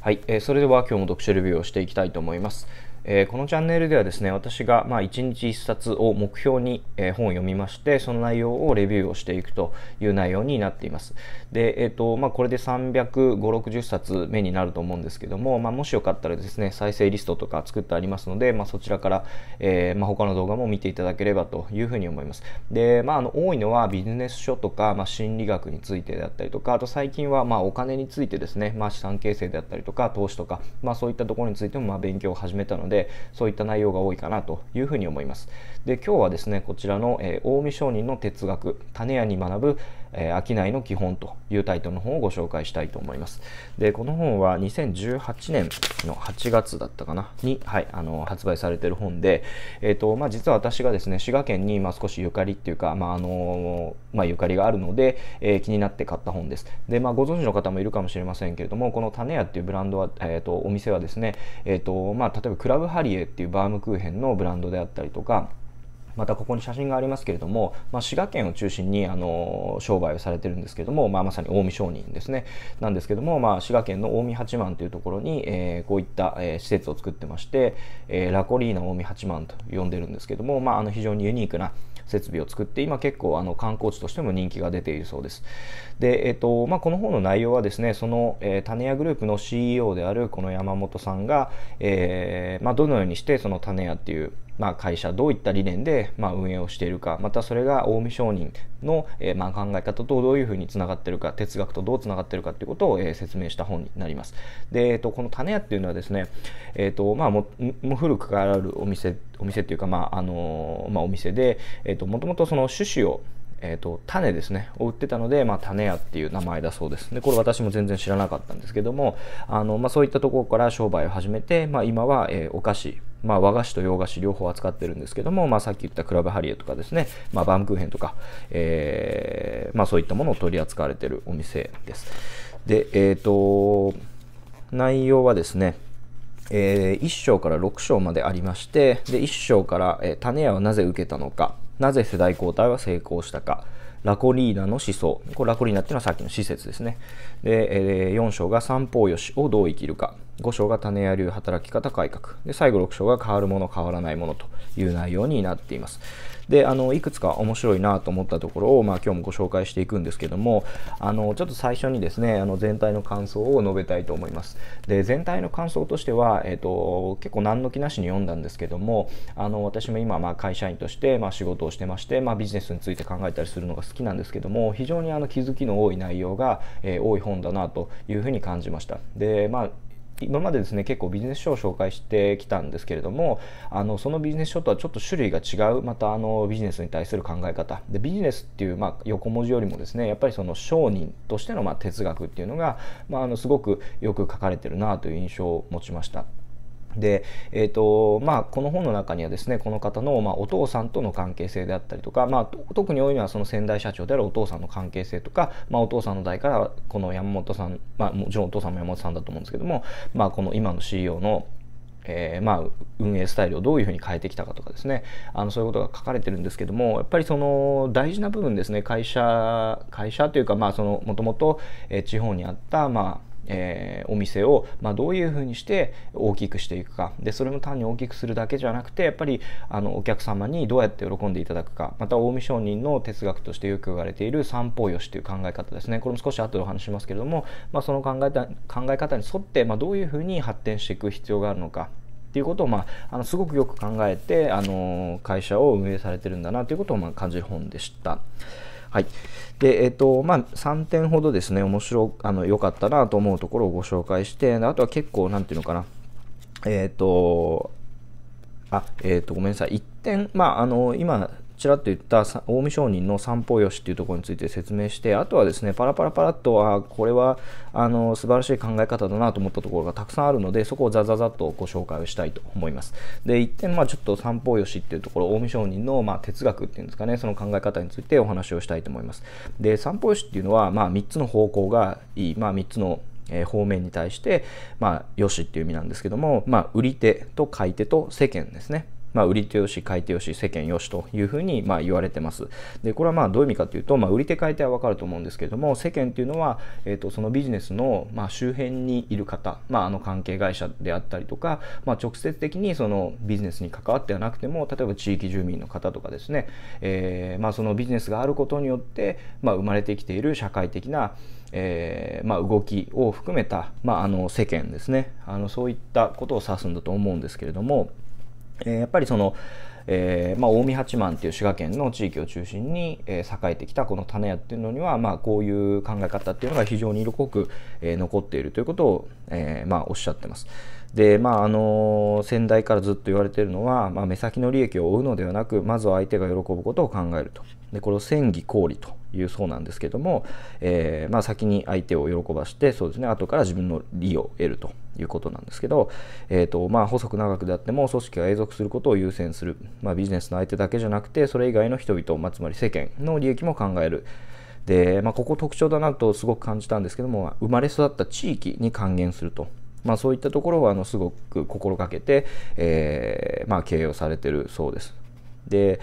はい、えー、それでは今日も読書レビューをしていきたいと思います。えー、このチャンネルではですね私がまあ1日1冊を目標に、えー、本を読みましてその内容をレビューをしていくという内容になっていますで、えーとまあ、これで35060冊目になると思うんですけども、まあ、もしよかったらですね再生リストとか作ってありますので、まあ、そちらから、えーまあ、他の動画も見ていただければというふうに思いますで、まあ、あの多いのはビジネス書とか、まあ、心理学についてであったりとかあと最近はまあお金についてですね、まあ、資産形成であったりとか投資とか、まあ、そういったところについてもまあ勉強を始めたのでで、そういった内容が多いかなというふうに思います。で、今日はですね、こちらの、えー、近江商人の哲学、種屋に学ぶ、えー、商いの基本というタイトルの本をご紹介したいと思います。で、この本は2018年の8月だったかな、に、はい、あの、発売されてる本で、えっ、ー、と、まあ、実は私がですね、滋賀県に、まあ、少しゆかりっていうか、まあ、あの、まあ、ゆかりがあるので、えー、気になって買った本です。で、まあ、ご存知の方もいるかもしれませんけれども、この種屋っていうブランドは、えっ、ー、と、お店はですね、えっ、と、まあ、例えばクラブハリエっていうバームクーヘンのブランドであったりとか、またここに写真がありますけれども、まあ、滋賀県を中心にあの商売をされてるんですけども、まあ、まさに近江商人ですねなんですけども、まあ、滋賀県の近江八幡というところに、えー、こういった、えー、施設を作ってまして、えー、ラコリーナ近江八幡と呼んでるんですけども、まあ、あの非常にユニークな設備を作って今結構あの観光地としても人気が出ているそうです。で、えっ、とまあ、この本の内容はですねその、えー、種屋グループの CEO であるこの山本さんが、えーまあ、どのようにしてその種屋っていうまあ、会社どういった理念で、まあ、運営をしているかまたそれが近江商人の、えー、まあ考え方とどういうふうにつながってるか哲学とどうつながってるかということを、えー、説明した本になります。で、えーと、この種屋っていうのはですね、えーとまあも、も古くからあるお店お店っていうか、まああのまあ、お店でもともとその種子をえーと、種ですねを売ってたので、まあ、種屋っていう名前だそうですでこれ私も全然知らなかったんですけどもあの、まあ、そういったところから商売を始めて、まあ、今は、えー、お菓子まあ、和菓子と洋菓子両方扱ってるんですけども、まあ、さっき言ったクラブハリエとかですね、まあ、バームクーヘンとか、えーまあ、そういったものを取り扱われてるお店です。で、えっ、ー、と、内容はですね、えー、1章から6章までありましてで1章から、えー、種屋はなぜ受けたのかなぜ世代交代は成功したか。ラコリーナの思想。これラコリーナっていうのはさっきの施設ですね。で、えー、4章が三方よしをどう生きるか。5章が種屋流働き方改革。で、最後6章が変わるもの変わらないものという内容になっています。で、あの、いくつか面白いなと思ったところを、まあ今日もご紹介していくんですけども、あの、ちょっと最初にですね、あの、全体の感想を述べたいと思います。で、全体の感想としては、えっ、ー、と、結構何の気なしに読んだんですけども、あの、私も今、まあ会社員として、まあ仕事をしてまして、まあビジネスについて考えたりするのが好きなんですけども、非常にあの気づきの多い内容が、えー、多い本だなというふうに感じました。で、まあ、今までですね結構ビジネス書を紹介してきたんですけれどもあのそのビジネス書とはちょっと種類が違うまたあのビジネスに対する考え方でビジネスっていう、まあ、横文字よりもですねやっぱりその商人としてのま哲学っていうのが、まあ、あのすごくよく書かれてるなという印象を持ちました。で、えーとまあ、この本の中にはですねこの方の、まあ、お父さんとの関係性であったりとか、まあ、特に多いのはその先代社長であるお父さんの関係性とか、まあ、お父さんの代からこの山本さん、まあ、もちろんお父さんも山本さんだと思うんですけども、まあ、この今の CEO のえー、まあ、運営スタイルをどういうふうに変えてきたかとかですねあのそういうことが書かれてるんですけどもやっぱりその大事な部分ですね会社会社というかまあそのもともと地方にあったまあえー、お店を、まあ、どういうふうにして大きくしていくかでそれも単に大きくするだけじゃなくてやっぱりあのお客様にどうやって喜んでいただくかまた近江商人の哲学としてよく言われている三方よしという考え方ですねこれも少し後でお話しますけれども、まあ、その考えた考え方に沿って、まあ、どういうふうに発展していく必要があるのかっていうことを、まあ、あのすごくよく考えてあの会社を運営されてるんだなということを、まあ、感じる本でした。はい。で、えっ、と、まあ、3点ほどですね、面白、あの、良かったなと思うところをご紹介して、あとは結構、なんていうのかな、えっ、と、あ、えっ、と、ごめんなさい。1点、まあ、あの、今、ちらっと言った近江商人の三方よしっていうところについて説明してあとはですねパラパラパラっとあこれはあの素晴らしい考え方だなと思ったところがたくさんあるのでそこをざざザっとご紹介をしたいと思いますで一点まあちょっと三方よしっていうところ近江商人のまあ哲学っていうんですかねその考え方についてお話をしたいと思いますで三方よしっていうのはまあ3つの方向がいい、まあ、3つの方面に対して、まあ、よしっていう意味なんですけども、まあ、売り手と買い手と世間ですね。まあ、売り手よし、買い手よし、世間よしというふうにまあ言われてます。で、これはまあどういう意味かというと、まあ、売り手買い手はわかると思うんですけれども、世間というのは、えー、とそのビジネスのまあ周辺にいる方、まあ、あの関係会社であったりとか、まあ、直接的にそのビジネスに関わってはなくても、例えば地域住民の方とかですね、えー、まあそのビジネスがあることによって、まあ、生まれてきている社会的な、えーまあ、動きを含めた、まあ、あの世間ですねあのそういったことを指すんだと思うんですけれども。えー、やっぱりその、えーまあ、近江八幡っていう滋賀県の地域を中心に、えー、栄えてきたこの種屋っていうのには、まあ、こういう考え方っていうのが非常に色濃く、えー、残っているということを、えーまあ、おっしゃってます。で、まあ、あの先代からずっと言われてるのは、まあ、目先の利益を追うのではなくまずは相手が喜ぶことを考えるとでこれを戦技公理というそうなんですけども、えー、まあ、先に相手を喜ばしてそうですね後から自分の利を得るということなんですけど、えーとまあ、細く長くであっても組織が永続することを優先する、まあ、ビジネスの相手だけじゃなくてそれ以外の人々、まあ、つまり世間の利益も考える。でまここ特徴だなとすごく感じたんですけども生まれ育った地域に還元するとまあ、そういったところはあのすごく心がけて、えー、まあ、経営をされてるそうです。で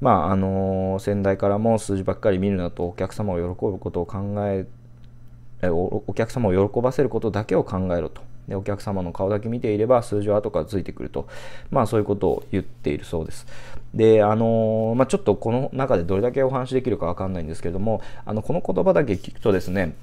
まああの先代からも数字ばっかり見るなとお客様を喜ぶことを考えおお客様を喜ばせることだけを考えろとでお客様の顔だけ見ていれば数字は後からついてくると、まあ、そういうことを言っているそうです。であのまあ、ちょっとこの中でどれだけお話できるか分かんないんですけれどもあのこの言葉だけ聞くとですね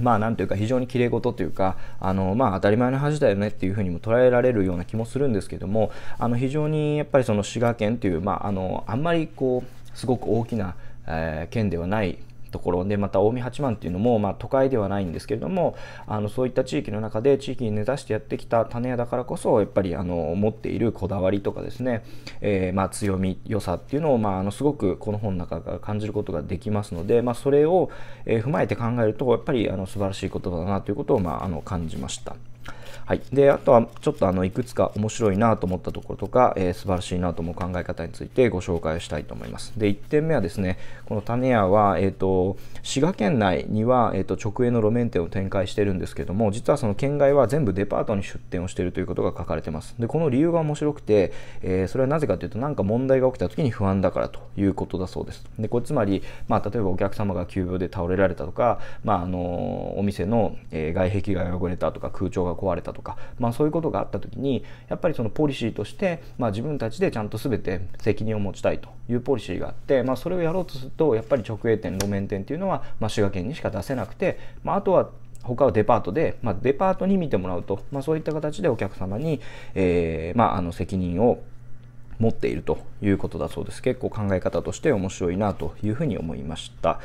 まあなんというか非常に綺麗事というかあのまあ当たり前の恥だよねっていうふうにも捉えられるような気もするんですけどもあの非常にやっぱりその滋賀県というまああのあんまりこうすごく大きな、えー、県ではないところでまた近江八幡っていうのも、まあ、都会ではないんですけれどもあのそういった地域の中で地域に根ざしてやってきた種屋だからこそやっぱりあの持っているこだわりとかですね、えー、まあ、強み良さっていうのを、まあ、あのすごくこの本の中から感じることができますので、まあ、それを、え踏まえて考えるとやっぱりあの素晴らしい言葉だなということを、まあ、あの感じました。はい、であとはちょっとあのいくつか面白いなと思ったところとか、えー、素晴らしいなと思う考え方についてご紹介したいと思います。で1点目はですねこの種屋は、えーと、滋賀県内には、えーと、と直営の路面店を展開してるんですけども実はその県外は全部デパートに出店をしているということが書かれてます。でこの理由が面白くて、えー、それはなぜかというと何か問題が起きた時に不安だからということだそうです。でこれつまり、まあ、例えばお客様が急病で倒れられたとか、まあ、あのお店の、えー、外壁が汚れたとか空調が壊れたとかとか、まあ、そういうことがあった時にやっぱりそのポリシーとして、まあ、自分たちでちゃんと全て責任を持ちたいというポリシーがあって、まあ、それをやろうとするとやっぱり直営店路面店っていうのは、まあ、滋賀県にしか出せなくて、まあ、あとは他はデパートで、まあ、デパートに見てもらうと、まあ、そういった形でお客様に、えーまあ、あの責任を持っているということだそうです結構考え方として面白いなというふうに思いました。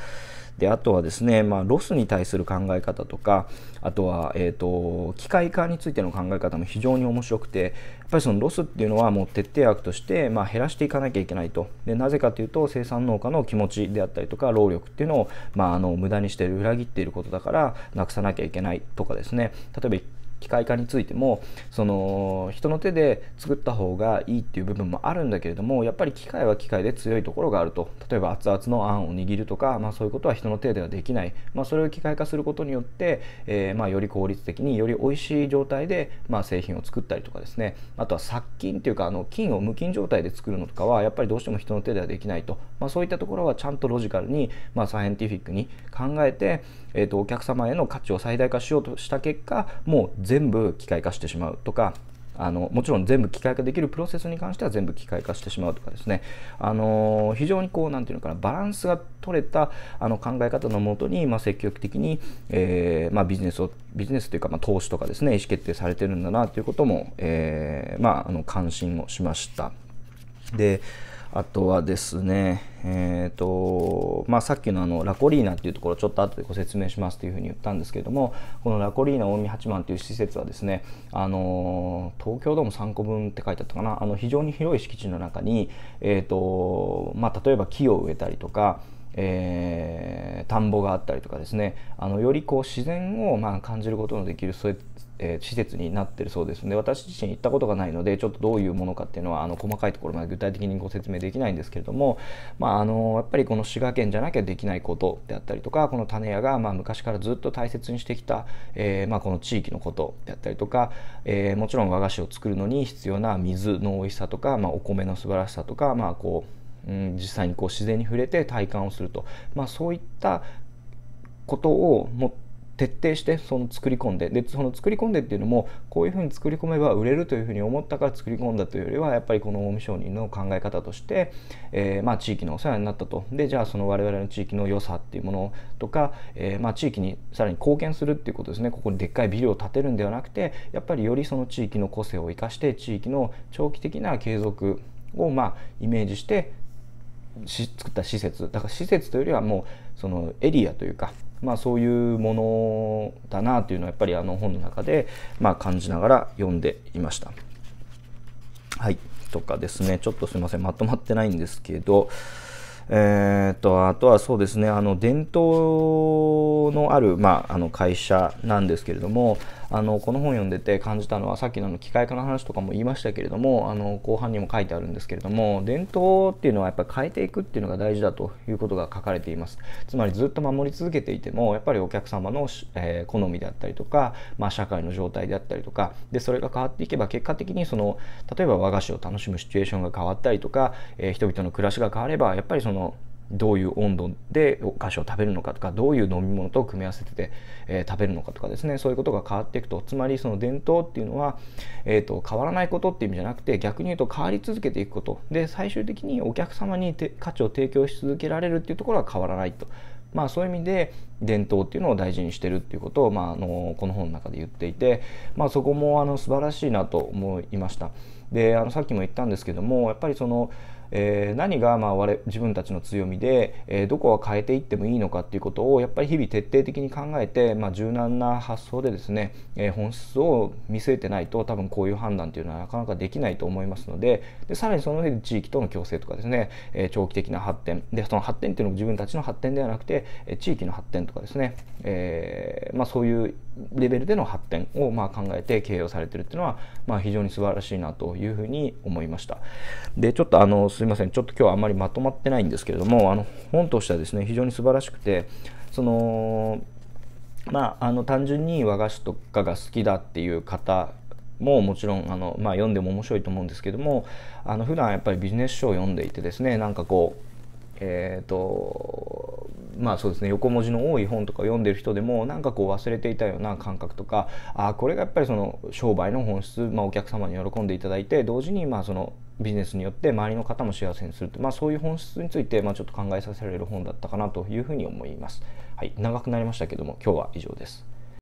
であとはですね、まあ、ロスに対する考え方とかあとは、えーと、機械化についての考え方も非常に面白くてやっぱりそのロスっていうのはもう徹底悪として、まあ、減らしていかなきゃいけないとでなぜかというと生産農家の気持ちであったりとか労力っていうのを、まあ、あの無駄にしてる裏切っていることだからなくさなきゃいけないとかですね例えば機械化についてもその人の手で作った方がいいっていう部分もあるんだけれどもやっぱり機械は機械で強いところがあると例えば熱々のあんを握るとか、まあ、そういうことは人の手ではできない、まあ、それを機械化することによって、えー、まあ、より効率的により美味しい状態で、まあ、製品を作ったりとかですねあとは殺菌っていうかあの菌を無菌状態で作るのとかはやっぱりどうしても人の手ではできないと、まそういったところはちゃんとロジカルに、まサイエンティフィックに考えて、えーと、お客様への価値を最大化しようとした結果もう全部機械化してしまうとかあのもちろん全部機械化できるプロセスに関しては全部機械化してしまうとかですね、あの非常にこう何て言うのかなバランスが取れたあの考え方のもとに、まあ、積極的に、えー、まあ、ビジネスをビジネスというか、まあ、投資とかですね意思決定されてるんだなということも、えー、まあ、の関心をしました。であとはですねえっ、ー、とまあ、さっきのあのラコリーナっていうところちょっと後でご説明しますというふうに言ったんですけれどもこのラコリーナ近江八幡という施設はですね、あの東京ドーム3個分って書いてあったかなあの非常に広い敷地の中に、えーとまあ、例えば木を植えたりとかえー、田んぼがあったりとかですねあのよりこう自然をまあ感じることのできるそういっえー、施設になってるそうですで私自身行ったことがないのでちょっとどういうものかっていうのはあの細かいところまで具体的にご説明できないんですけれども、まあ、あのやっぱりこの滋賀県じゃなきゃできないことであったりとかこの種屋がまあ昔からずっと大切にしてきた、えー、まあこの地域のことであったりとか、えー、もちろん和菓子を作るのに必要な水の美味しさとか、まあ、お米の素晴らしさとか、まあ、こう、うん、実際にこう自然に触れて体感をすると、まあ、そういったことをもっと徹底してその作り込んででその作り込んでっていうのもこういうふうに作り込めば売れるというふうに思ったから作り込んだというよりはやっぱりこの近江商人の考え方として、えー、まあ、地域のお世話になったとでじゃあその我々の地域の良さっていうものとか、えー、まあ、地域にさらに貢献するっていうことですねここにでっかいビルを建てるんではなくてやっぱりよりその地域の個性を生かして地域の長期的な継続をまあイメージして作った施設だから施設というよりはもうそのエリアというかまあ、そういうものだなというのはやっぱりあの本の中で、まあ、感じながら読んでいました。はいとかですねちょっとすいませんまとまってないんですけどえー、とあとはそうですねあの伝統のある、まあ、あの会社なんですけれどもあのこの本読んでて感じたのはさっきのの機械化の話とかも言いましたけれどもあの後半にも書いてあるんですけれども伝統っていうのはやっぱり変えていくっていうのが大事だということが書かれていますつまりずっと守り続けていてもやっぱりお客様の、えー、好みであったりとか、まあ、社会の状態であったりとかでそれが変わっていけば結果的にその例えば和菓子を楽しむシチュエーションが変わったりとか、えー、人々の暮らしが変わればやっぱりそのそのどういう温度でお菓子を食べるのかとかどういう飲み物と組み合わせてて、えー、食べるのかとかですねそういうことが変わっていくとつまりその伝統っていうのは、えーと、変わらないことっていう意味じゃなくて逆に言うと変わり続けていくことで最終的にお客様に価値を提供し続けられるっていうところは変わらないと。まあ、そういう意味で伝統っていうのを大事にしてるっていうことを、まあ、あのこの本の中で言っていて、まあ、そこもあの素晴らしいなと思いました。であのさっきも言ったんですけどもやっぱりそのえー、何がまあ我自分たちの強みで、えー、どこは変えていってもいいのかっていうことをやっぱり日々徹底的に考えて、まあ、柔軟な発想でですね、えー、本質を見据えてないと多分こういう判断っていうのはなかなかできないと思いますのででさらにその上で地域との共生とかですね、え長期的な発展でその発展っていうのも自分たちの発展ではなくて、え地域の発展とかですね、えまあ、そういうレベルでの発展をまあ考えて経営をされてるっていうのは、まあ、非常に素晴らしいなというふうに思いました。でちょっとあのすいませんちょっと今日はあんまりまとまってないんですけれどもあの本としてはですね非常に素晴らしくてそのまああの単純に和菓子とかが好きだっていう方ももちろんあの、まあ、読んでも面白いと思うんですけどもあの普段やっぱりビジネス書を読んでいてですねなんかこうえーとまあそうですね横文字の多い本とか読んでる人でもなんかこう忘れていたような感覚とかあこれがやっぱりその商売の本質、まあ、お客様に喜んでいただいて同時にまあそのビジネスによって周りの方も幸せにするまあ、そういう本質について、まあ、ちょっと考えさせられる本だったかなというふうに思います。はい、長くなりましたけども今日は以上です。